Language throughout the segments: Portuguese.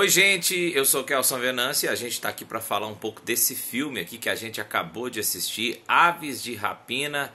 Oi, gente, eu sou o Kelson Venâncio e a gente está aqui para falar um pouco desse filme aqui que a gente acabou de assistir, Aves de Rapina,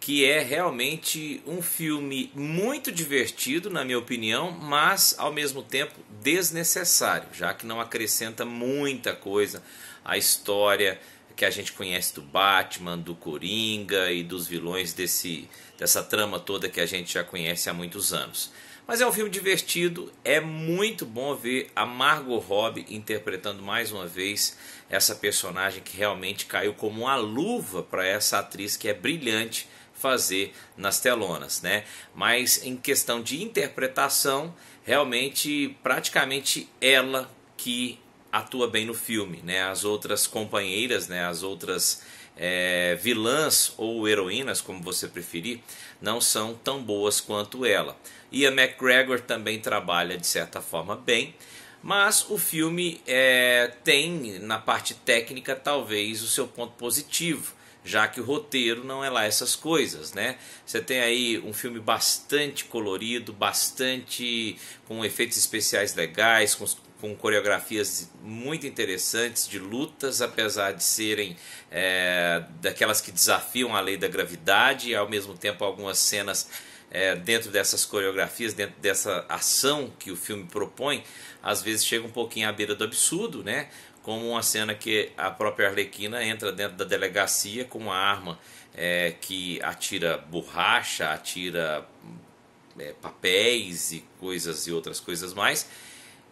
que é realmente um filme muito divertido, na minha opinião, mas ao mesmo tempo desnecessário, já que não acrescenta muita coisa à história que a gente conhece do Batman, do Coringa e dos vilões desse, dessa trama toda que a gente já conhece há muitos anos. Mas é um filme divertido, é muito bom ver a Margot Robbie interpretando mais uma vez essa personagem que realmente caiu como uma luva para essa atriz que é brilhante fazer nas telonas, né? Mas em questão de interpretação, realmente praticamente ela que atua bem no filme, né? As outras companheiras, né? As outras é, vilãs ou heroínas, como você preferir, não são tão boas quanto ela. E a McGregor também trabalha de certa forma bem, mas o filme é, tem na parte técnica talvez o seu ponto positivo, já que o roteiro não é lá essas coisas, né? Você tem aí um filme bastante colorido, bastante com efeitos especiais legais, com com coreografias muito interessantes de lutas, apesar de serem é, daquelas que desafiam a lei da gravidade, e ao mesmo tempo algumas cenas é, dentro dessas coreografias, dentro dessa ação que o filme propõe, às vezes chega um pouquinho à beira do absurdo, né? Como uma cena que a própria Arlequina entra dentro da delegacia com uma arma é, que atira borracha, atira é, papéis e coisas e outras coisas mais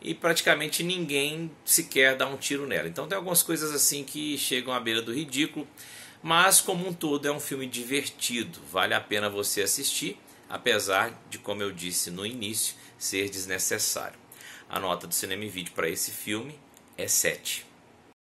e praticamente ninguém sequer dá um tiro nela. Então tem algumas coisas assim que chegam à beira do ridículo, mas como um todo é um filme divertido, vale a pena você assistir, apesar de, como eu disse no início, ser desnecessário. A nota do Cinema e Vídeo para esse filme é 7.